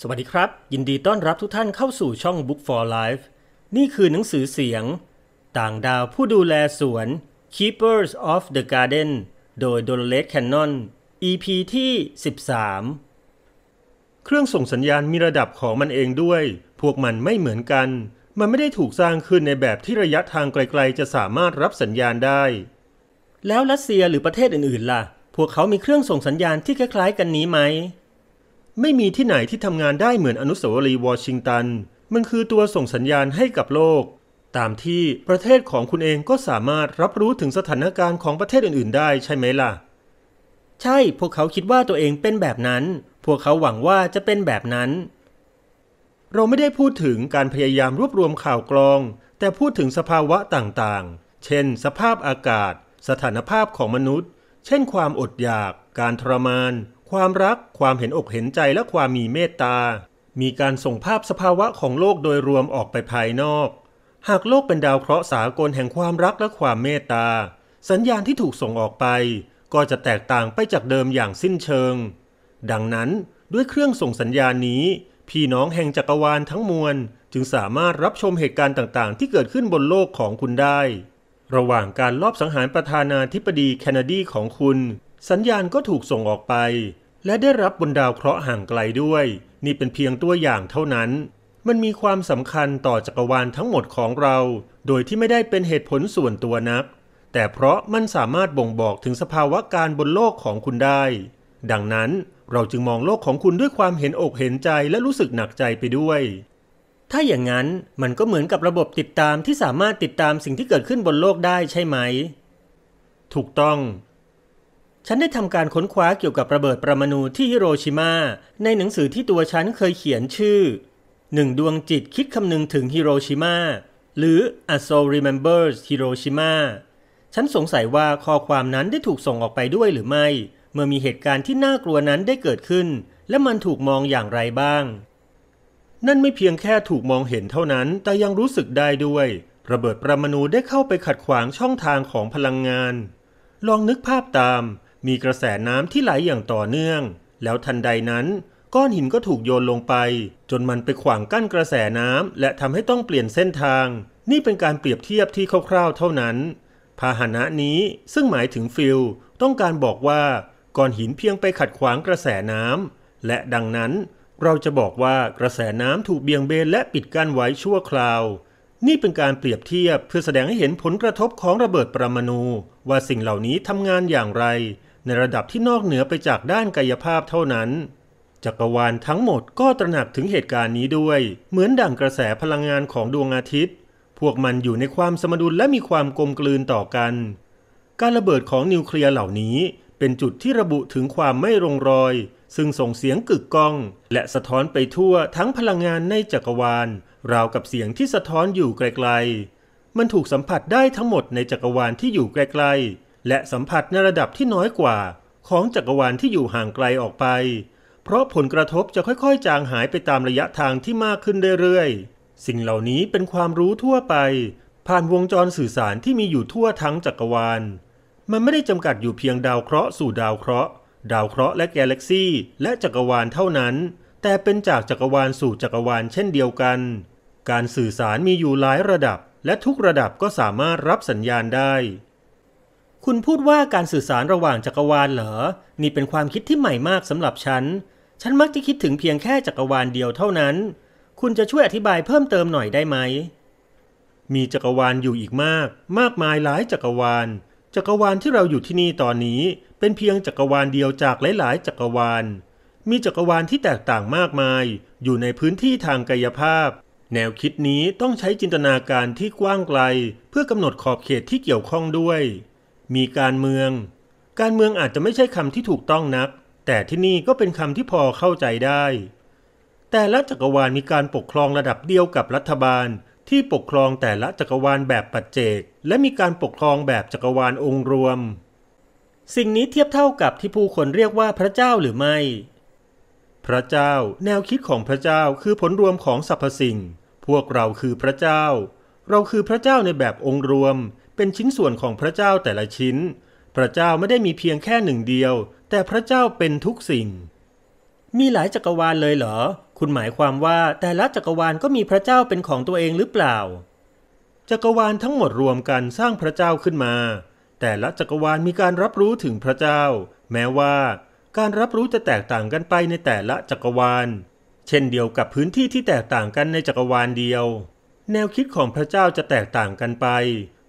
สวัสดีครับ ยินดีต้อนรับทุกท่านเข้าสู่ช่อง Book for Life นี่คือหนังสือเสียง ต่างดาวผู้ดูแลสวน Keepers of the Garden โดยโดโ o เลตแคนนอน EP ที่13 เครื่องส่งสัญญาณมีระดับของมันเองด้วย พวกมันไม่เหมือนกัน มันไม่ได้ถูกสร้างขึ้นในแบบที่ระยะทางไกลๆ จะสามารถรับสัญญาณได้ แล้วรัสเซียหรือประเทศอื่นๆล่ะพวกเขามีเครื่องส่งสัญญาณที่คล้าย ๆ กันนี้ไหมไม่มีที่ไหนที่ทำงานได้เหมือนอนุสาวรีย์วอชิงตัน มันคือตัวส่งสัญญาณให้กับโลก ตามที่ประเทศของคุณเองก็สามารถรับรู้ถึงสถานการณ์ของประเทศอื่นๆ ได้ใช่ไหมล่ะ ใช่พวกเขาคิดว่าตัวเองเป็นแบบนั้น พวกเขาหวังว่าจะเป็นแบบนั้น เราไม่ได้พูดถึงการพยายามรวบรวมข่าวกรอง แต่พูดถึงสภาวะต่างๆ เช่น สภาพอากาศ สถานภาพของมนุษย์ เช่นความอดอยาก การทรมานความรักความเห็นอกเห็นใจและความมีเมตตา มีการส่งภาพสภาวะของโลกโดยรวมออกไปภายนอก หากโลกเป็นดาวเคราะห์สากลแห่งความรักและความเมตตา สัญญาณที่ถูกส่งออกไปก็จะแตกต่างไปจากเดิมอย่างสิ้นเชิง ดังนั้นด้วยเครื่องส่งสัญญาณนี้ พี่น้องแห่งจักรวาลทั้งมวล จึงสามารถรับชมเหตุการณ์ต่างๆ ที่เกิดขึ้นบนโลกของคุณได้ ระหว่างการลอบสังหารประธานาธิบดีแคนาดีของคุณสัญญาณก็ถูกส่งออกไป และได้รับบนดาวเคราะห์ห่างไกลด้วย นี่เป็นเพียงตัวอย่างเท่านั้น มันมีความสำคัญต่อจักรวาลทั้งหมดของเรา โดยที่ไม่ได้เป็นเหตุผลส่วนตัวนัก แต่เพราะมันสามารถบ่งบอกถึงสภาวะการบนโลกของคุณได้ ดังนั้นเราจึงมองโลกของคุณด้วยความเห็น อกเห็นใจและรู้สึกหนักใจไปด้วย ถ้าอย่างนั้นมันก็เหมือนกับระบบติดตามที่สามารถติดตามสิ่งที่เกิดขึ้นบนโลกได้ใช่ไหม ถูกต้องฉันได้ทำการค้นคว้าเกี่ยวกับระเบิดประมาณูที่ฮิโรชิมา ในหนังสือที่ตัวฉันเคยเขียนชื่อหนึ่งดวงจิตคิดคำนึงถึงฮิโรชิมา หรือ A s o Remembers Hiroshima ฉันสงสัยว่าข้อความนั้นได้ถูกส่งออกไปด้วยหรือไม่ เมื่อมีเหตุการณ์ที่น่ากลัวนั้นได้เกิดขึ้น และมันถูกมองอย่างไรบ้าง นั่นไม่เพียงแค่ถูกมองเห็นเท่านั้น แต่ยังรู้สึกได้ด้วย ระเบิดประมาณูได้เข้าไปขัดขวางช่องทางของพลังงาน ลองนึกภาพตามมีกระแสน้ำที่ไหลอย่างต่อเนื่อง แล้วทันใดนั้นก้อนหินก็ถูกโยนลงไป จนมันไปขวางกั้นกระแสน้ำและทำให้ต้องเปลี่ยนเส้นทาง นี่เป็นการเปรียบเทียบที่คร่าวๆ เท่านั้น พาหนะนี้ซึ่งหมายถึงฟิลต้องการบอกว่าก้อนหินเพียงไปขัดขวางกระแสน้ำและดังนั้น เราจะบอกว่ากระแสน้ำถูกเบี่ยงเบนและปิดกั้นไว้ชั่วคราว นี่เป็นการเปรียบเทียบเพื่อแสดงให้เห็นผลกระทบของระเบิดปรมาณูว่าสิ่งเหล่านี้ทำงานอย่างไรในระดับที่นอกเหนือไปจากด้านกายภาพเท่านั้น จักรวาลทั้งหมดก็ตระหนักถึงเหตุการณ์นี้ด้วย เหมือนดั่งกระแสพลังงานของดวงอาทิตย์ พวกมันอยู่ในความสมดุลและมีความกลมกลืนต่อกัน การระเบิดของนิวเคลียร์เหล่านี้ เป็นจุดที่ระบุถึงความไม่ลงรอย ซึ่งส่งเสียงกึกก้อง และสะท้อนไปทั่วทั้งพลังงานในจักรวาล ราวกับเสียงที่สะท้อนอยู่ไกลๆ มันถูกสัมผัสได้ทั้งหมดในจักรวาลที่อยู่ไกลๆและสัมผัสในระดับที่น้อยกว่า ของจักรวาลที่อยู่ห่างไกลออกไป เพราะผลกระทบจะค่อยๆ จางหายไปตามระยะทางที่มากขึ้นเรื่อยๆ สิ่งเหล่านี้เป็นความรู้ทั่วไป ผ่านวงจรสื่อสารที่มีอยู่ทั่วทั้งจักรวาล มันไม่ได้จำกัดอยู่เพียงดาวเคราะห์สู่ดาวเคราะห์ ดาวเคราะห์และกาแล็กซี่ และจักรวาลเท่านั้น แต่เป็นจากจักรวาลสู่จักรวาลเช่นเดียวกัน การสื่อสารมีอยู่หลายระดับและทุกระดับก็สามารถรับสัญญาณได้คุณพูดว่าการสื่อสารระหว่างจักรวาลเหรอ นี่เป็นความคิดที่ใหม่มากสำหรับฉัน ฉันมักจะคิดถึงเพียงแค่จักรวาลเดียวเท่านั้น คุณจะช่วยอธิบายเพิ่มเติมหน่อยได้ไหม มีจักรวาลอยู่อีกมาก มากมายหลายจักรวาล จักรวาลที่เราอยู่ที่นี่ตอนนี้เป็นเพียงจักรวาลเดียวจากหลาย ๆ จักรวาล มีจักรวาลที่แตกต่างมากมาย อยู่ในพื้นที่ทางกายภาพ แนวคิดนี้ต้องใช้จินตนาการที่กว้างไกล เพื่อกำหนดขอบเขตที่เกี่ยวข้องด้วยมีการเมือง การเมืองอาจจะไม่ใช่คำที่ถูกต้องนัก แต่ที่นี่ก็เป็นคำที่พอเข้าใจได้ แต่ละจักรวาลมีการปกครองระดับเดียวกับรัฐบาลที่ปกครองแต่ละจักรวาลแบบปัจเจกและมีการปกครองแบบจักรวาลองค์รวม สิ่งนี้เทียบเท่ากับที่ผู้คนเรียกว่าพระเจ้าหรือไม่ พระเจ้า แนวคิดของพระเจ้าคือผลรวมของสรรพสิ่งพวกเราคือพระเจ้า เราคือพระเจ้าในแบบองค์รวมเป็นชิ้นส่วนของพระเจ้าแต่ละชิ้น พระเจ้าไม่ได้มีเพียงแค่หนึ่งเดียว แต่พระเจ้าเป็นทุกสิ่ง มีหลายจักรวาลเลยเหรอ คุณหมายความว่าแต่ละจักรวาลก็มีพระเจ้าเป็นของตัวเองหรือเปล่า จักรวาลทั้งหมดรวมกันสร้างพระเจ้าขึ้นมา แต่ละจักรวาลมีการรับรู้ถึงพระเจ้า แม้ว่าการรับรู้จะแตกต่างกันไปในแต่ละจักรวาล เช่นเดียวกับพื้นที่ที่แตกต่างกันในจักรวาลเดียว แนวคิดของพระเจ้าจะแตกต่างกันไป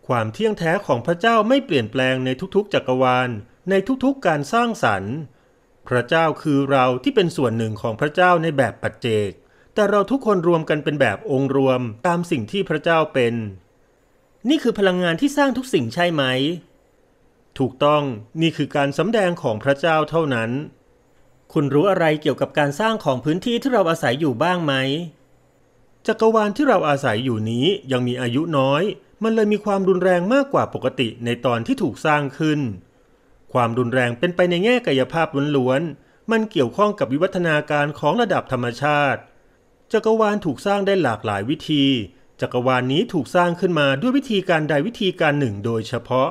ความเที่ยงแท้ของพระเจ้าไม่เปลี่ยนแปลงในทุกๆ จักรวาลในทุกๆ การสร้างสรรค์ พระเจ้าคือเราที่เป็นส่วนหนึ่งของพระเจ้าในแบบปัจเจก แต่เราทุกคนรวมกันเป็นแบบองค์รวมตามสิ่งที่พระเจ้าเป็น นี่คือพลังงานที่สร้างทุกสิ่งใช่ไหม ถูกต้อง นี่คือการสำแดงของพระเจ้าเท่านั้น คุณรู้อะไรเกี่ยวกับการสร้างของพื้นที่ที่เราอาศัยอยู่บ้างไหม จักรวาลที่เราอาศัยอยู่นี้ยังมีอายุน้อยมันเลยมีความรุนแรงมากกว่าปกติในตอนที่ถูกสร้างขึ้น ความรุนแรงเป็นไปในแง่กายภาพล้วนๆ มันเกี่ยวข้องกับวิวัฒนาการของระดับธรรมชาติ จักรวาลถูกสร้างได้หลากหลายวิธี จักรวาลนี้ถูกสร้างขึ้นมาด้วยวิธีการใดวิธีการหนึ่งโดยเฉพาะ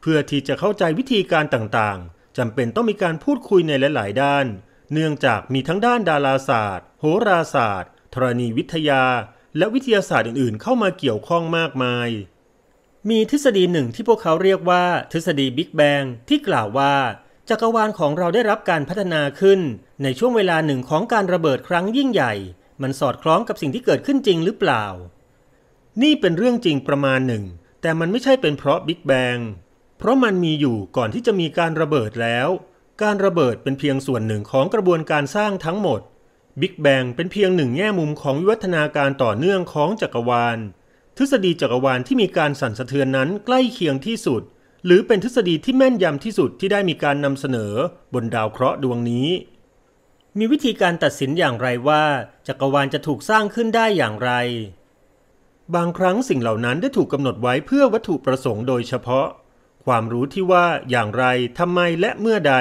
เพื่อที่จะเข้าใจวิธีการต่างๆจำเป็นต้องมีการพูดคุยในหลายๆ ด้าน เนื่องจากมีทั้งด้านดาราศาสตร์ โหราศาสตร์ ธรณีวิทยาและวิทยาศาสตร์อื่นๆ เข้ามาเกี่ยวข้องมากมาย มีทฤษฎีหนึ่งที่พวกเขาเรียกว่า ทฤษฎีบิ๊กแบงที่กล่าวว่า จักรวาลของเราได้รับการพัฒนาขึ้น ในช่วงเวลาหนึ่งของการระเบิดครั้งยิ่งใหญ่ มันสอดคล้องกับสิ่งที่เกิดขึ้นจริงหรือเปล่า นี่เป็นเรื่องจริงประมาณหนึ่ง แต่มันไม่ใช่เป็นเพราะบิ๊กแบง เพราะมันมีอยู่ก่อนที่จะมีการระเบิดแล้ว การระเบิดเป็นเพียงส่วนหนึ่งของกระบวนการสร้างทั้งหมดบิ๊กแบงเป็นเพียงหนึ่งแง่มุมของวิวัฒนาการต่อเนื่องของจักรวาล ทฤษฎีจักรวาลที่มีการสั่นสะเทือนนั้นใกล้เคียงที่สุด หรือเป็นทฤษฎีที่แม่นยำที่สุดที่ได้มีการนำเสนอ บนดาวเคราะห์ดวงนี้ มีวิธีการตัดสินอย่างไรว่า จักรวาลจะถูกสร้างขึ้นได้อย่างไร บางครั้งสิ่งเหล่านั้นได้ถูกกำหนดไว้เพื่อวัตถุประสงค์โดยเฉพาะ ความรู้ที่ว่าอย่างไรทำไมและเมื่อใด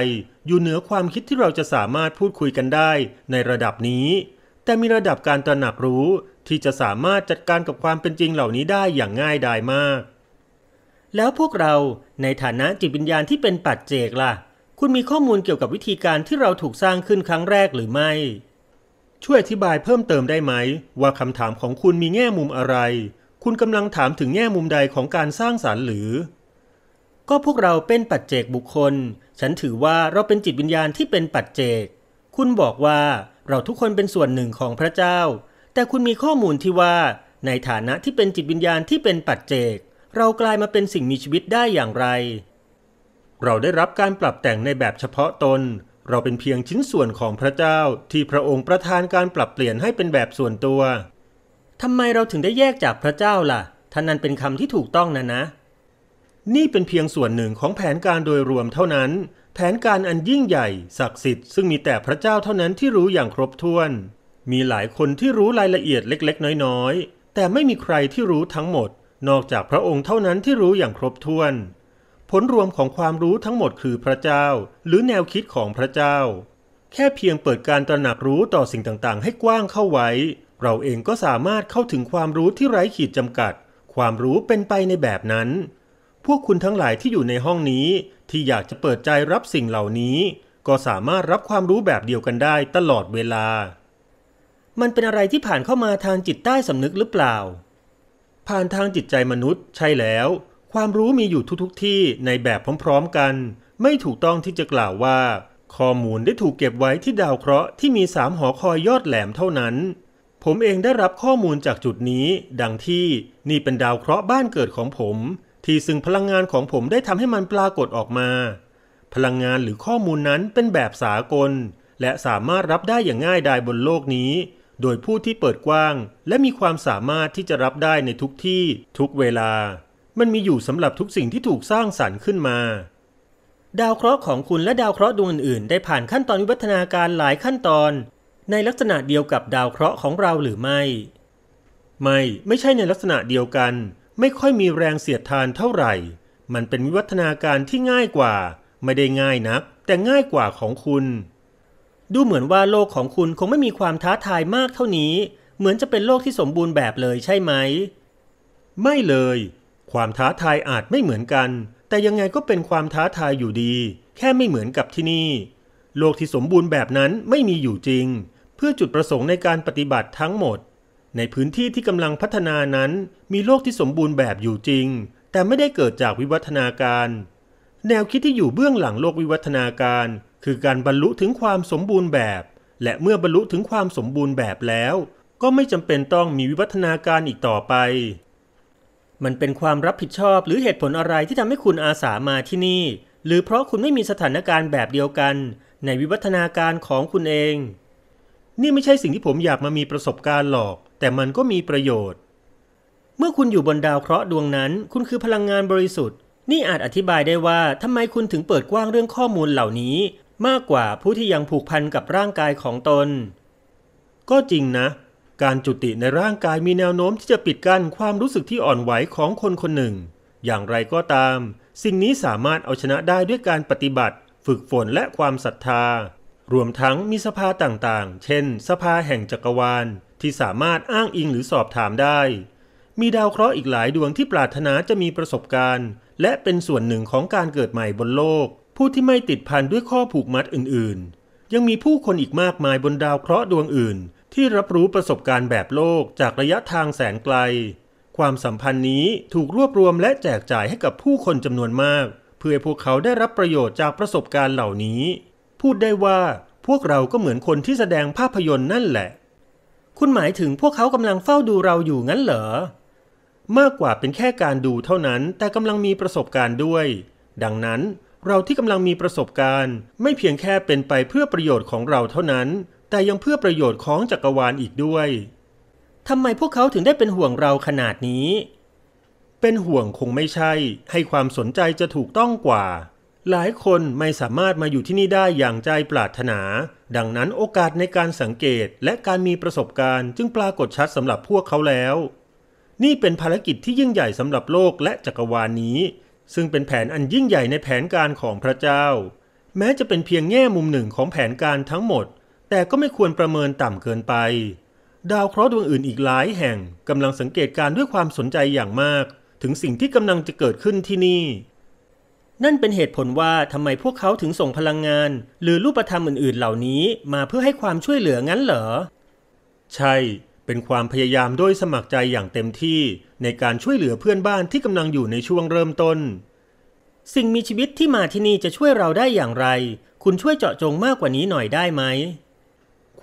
อยู่เหนือความคิดที่เราจะสามารถพูดคุยกันได้ในระดับนี้ แต่มีระดับการตระหนักรู้ที่จะสามารถจัดการกับความเป็นจริงเหล่านี้ได้อย่างง่ายดายมาก แล้วพวกเราในฐานะจิตวิญญาณที่เป็นปัจเจกล่ะ คุณมีข้อมูลเกี่ยวกับวิธีการที่เราถูกสร้างขึ้นครั้งแรกหรือไม่ ช่วยอธิบายเพิ่มเติมได้ไหมว่าคำถามของคุณมีแง่มุมอะไร คุณกำลังถามถึงแง่มุมใดของการสร้างสารรค์หรือก็พวกเราเป็นปัจเจกบุคคล ฉันถือว่าเราเป็นจิตวิญญาณที่เป็นปัจเจก คุณบอกว่าเราทุกคนเป็นส่วนหนึ่งของพระเจ้า แต่คุณมีข้อมูลที่ว่า ในฐานะที่เป็นจิตวิญญาณที่เป็นปัจเจก เรากลายมาเป็นสิ่งมีชีวิตได้อย่างไร เราได้รับการปรับแต่งในแบบเฉพาะตน เราเป็นเพียงชิ้นส่วนของพระเจ้า ที่พระองค์ประทานการปรับเปลี่ยนให้เป็นแบบส่วนตัวทำไมเราถึงได้แยกจากพระเจ้าล่ะท่านนั้นเป็นคำที่ถูกต้องนะนะนี่เป็นเพียงส่วนหนึ่งของแผนการโดยรวมเท่านั้น แผนการอันยิ่งใหญ่ ศักดิ์สิทธิ์ซึ่งมีแต่พระเจ้าเท่านั้นที่รู้อย่างครบถ้วน มีหลายคนที่รู้รายละเอียดเล็กๆ น้อยๆ แต่ไม่มีใครที่รู้ทั้งหมด นอกจากพระองค์เท่านั้นที่รู้อย่างครบถ้วน ผลรวมของความรู้ทั้งหมดคือพระเจ้า หรือแนวคิดของพระเจ้า แค่เพียงเปิดการตระหนักรู้ต่อสิ่งต่างๆ ให้กว้างเข้าไว้ เราเองก็สามารถเข้าถึงความรู้ที่ไร้ขีดจำกัด ความรู้เป็นไปในแบบนั้นพวกคุณทั้งหลายที่อยู่ในห้องนี้ ที่อยากจะเปิดใจรับสิ่งเหล่านี้ ก็สามารถรับความรู้แบบเดียวกันได้ตลอดเวลา มันเป็นอะไรที่ผ่านเข้ามาทางจิตใต้สำนึกหรือเปล่า ผ่านทางจิตใจมนุษย์ใช่แล้ว ความรู้มีอยู่ทุกุกที่ในแบบพร้อมๆกัน ไม่ถูกต้องที่จะกล่าวว่า ข้อมูลได้ถูกเก็บไว้ที่ดาวเคราะห์ที่มีสามหอคอยยอดแหลมเท่านั้น ผมเองได้รับข้อมูลจากจุดนี้ ดังที่นี่เป็นดาวเคราะห์บ้านเกิดของผมที่ซึ่งพลังงานของผมได้ทำให้มันปรากฏออกมา พลังงานหรือข้อมูลนั้นเป็นแบบสากลและสามารถรับได้อย่างง่ายดายบนโลกนี้โดยผู้ที่เปิดกว้างและมีความสามารถที่จะรับได้ในทุกที่ทุกเวลา มันมีอยู่สำหรับทุกสิ่งที่ถูกสร้างสรรค์ขึ้นมา ดาวเคราะห์ของคุณและดาวเคราะห์ดวงอื่นๆ ได้ผ่านขั้นตอนวิวัฒนาการหลายขั้นตอนในลักษณะเดียวกับดาวเคราะห์ของเราหรือไม่ ไม่ ไม่ใช่ในลักษณะเดียวกันไม่ค่อยมีแรงเสียดทานเท่าไหร่ มันเป็นวิวัฒนาการที่ง่ายกว่า ไม่ได้ง่ายนัก แต่ง่ายกว่าของคุณ ดูเหมือนว่าโลกของคุณคงไม่มีความท้าทายมากเท่านี้ เหมือนจะเป็นโลกที่สมบูรณ์แบบเลยใช่ไหม ไม่เลย ความท้าทายอาจไม่เหมือนกัน แต่ยังไงก็เป็นความท้าทายอยู่ดี แค่ไม่เหมือนกับที่นี่ โลกที่สมบูรณ์แบบนั้นไม่มีอยู่จริง เพื่อจุดประสงค์ในการปฏิบัติทั้งหมดในพื้นที่ที่กำลังพัฒนานั้น มีโลกที่สมบูรณ์แบบอยู่จริง แต่ไม่ได้เกิดจากวิวัฒนาการ แนวคิดที่อยู่เบื้องหลังโลกวิวัฒนาการ คือการบรรลุถึงความสมบูรณ์แบบ และเมื่อบรรลุถึงความสมบูรณ์แบบแล้ว ก็ไม่จำเป็นต้องมีวิวัฒนาการอีกต่อไป มันเป็นความรับผิดชอบหรือเหตุผลอะไรที่ทำให้คุณอาสามาที่นี่ หรือเพราะคุณไม่มีสถานการณ์แบบเดียวกัน ในวิวัฒนาการของคุณเอง นี่ไม่ใช่สิ่งที่ผมอยากมามีประสบการณ์หรอกแต่มันก็มีประโยชน์ เมื่อคุณอยู่บนดาวเคราะห์ดวงนั้น คุณคือพลังงานบริสุทธิ์ นี่อาจอธิบายได้ว่าทำไมคุณถึงเปิดกว้างเรื่องข้อมูลเหล่านี้ มากกว่าผู้ที่ยังผูกพันกับร่างกายของตน ก็จริงนะ การจุติในร่างกายมีแนวโน้มที่จะปิดกั้นความรู้สึกที่อ่อนไหวของคนคนหนึ่ง อย่างไรก็ตาม สิ่งนี้สามารถเอาชนะได้ด้วยการปฏิบัติ ฝึกฝนและความศรัทธา รวมทั้งมีสภาต่างๆ เช่น สภาแห่งจักรวาลที่สามารถอ้างอิงหรือสอบถามได้ มีดาวเคราะห์อีกหลายดวงที่ปรารถนาจะมีประสบการณ์ และเป็นส่วนหนึ่งของการเกิดใหม่บนโลก ผู้ที่ไม่ติดพันด้วยข้อผูกมัดอื่นๆ ยังมีผู้คนอีกมากมายบนดาวเคราะห์ดวงอื่น ที่รับรู้ประสบการณ์แบบโลก จากระยะทางแสนไกล ความสัมพันธ์นี้ถูกรวบรวมและแจกจ่ายให้กับผู้คนจำนวนมาก เพื่อพวกเขาได้รับประโยชน์จากประสบการณ์เหล่านี้ พูดได้ว่าพวกเราก็เหมือนคนที่แสดงภาพยนตร์นั่นแหละคุณหมายถึงพวกเขากำลังเฝ้าดูเราอยู่งั้นเหรอ มากกว่าเป็นแค่การดูเท่านั้นแต่กำลังมีประสบการณ์ด้วย ดังนั้นเราที่กำลังมีประสบการณ์ ไม่เพียงแค่เป็นไปเพื่อประโยชน์ของเราเท่านั้น แต่ยังเพื่อประโยชน์ของจักรวาลอีกด้วยทำไมพวกเขาถึงได้เป็นห่วงเราขนาดนี้ เป็นห่วงคงไม่ใช่ให้ความสนใจจะถูกต้องกว่าหลายคนไม่สามารถมาอยู่ที่นี่ได้อย่างใจปรารถนา ดังนั้นโอกาสในการสังเกตและการมีประสบการณ์จึงปรากฏชัดสำหรับพวกเขาแล้ว นี่เป็นภารกิจที่ยิ่งใหญ่สำหรับโลกและจักรวาลนี้ ซึ่งเป็นแผนอันยิ่งใหญ่ในแผนการของพระเจ้า แม้จะเป็นเพียงแง่มุมหนึ่งของแผนการทั้งหมด แต่ก็ไม่ควรประเมินต่ำเกินไป ดาวเคราะห์ดวงอื่นอีกหลายแห่งกำลังสังเกตการด้วยความสนใจอย่างมาก ถึงสิ่งที่กำลังจะเกิดขึ้นที่นี่นั่นเป็นเหตุผลว่าทำไมพวกเขาถึงส่งพลังงาน หรือรูปธรรมอื่น ๆเหล่านี้ มาเพื่อให้ความช่วยเหลืองั้นเหรอ ใช่ เป็นความพยายามโดยสมัครใจอย่างเต็มที่ในการช่วยเหลือเพื่อนบ้านที่กำลังอยู่ในช่วงเริ่มต้น สิ่งมีชีวิตที่มาที่นี่จะช่วยเราได้อย่างไร คุณช่วยเจาะจงมากกว่านี้หน่อยได้ไหม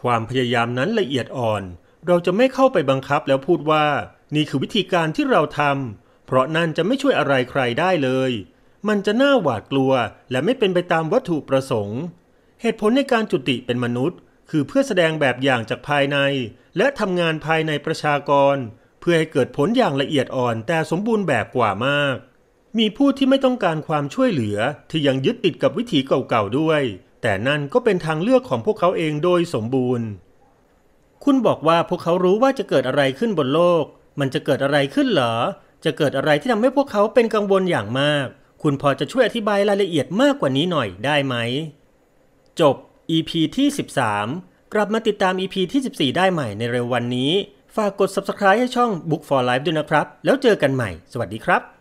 ความพยายามนั้นละเอียดอ่อน เราจะไม่เข้าไปบังคับแล้วพูดว่า นี่คือวิธีการที่เราทำเพราะนั่นจะไม่ช่วยอะไรใครได้เลยมันจะน่าหวาดกลัวและไม่เป็นไปตามวัตถุประสงค์ เหตุผลในการจุติเป็นมนุษย์ คือเพื่อแสดงแบบอย่างจากภายใน และทำงานภายในประชากร เพื่อให้เกิดผลอย่างละเอียดอ่อนแต่สมบูรณ์แบบกว่ามาก มีผู้ที่ไม่ต้องการความช่วยเหลือ ที่ยังยึดติดกับวิถีเก่าๆด้วย แต่นั่นก็เป็นทางเลือกของพวกเขาเองโดยสมบูรณ์ คุณบอกว่าพวกเขารู้ว่าจะเกิดอะไรขึ้นบนโลก มันจะเกิดอะไรขึ้นเหรอ จะเกิดอะไรที่ทำให้พวกเขาเป็นกังวลอย่างมากคุณพอจะช่วยอธิบายรายละเอียดมากกว่านี้หน่อยได้ไหม จบ EP ที่ 13 กลับมาติดตาม EP ที่ 14 ได้ใหม่ในเร็ววันนี้ ฝากกด subscribe ให้ช่อง Book for Life ด้วยนะครับ แล้วเจอกันใหม่ สวัสดีครับ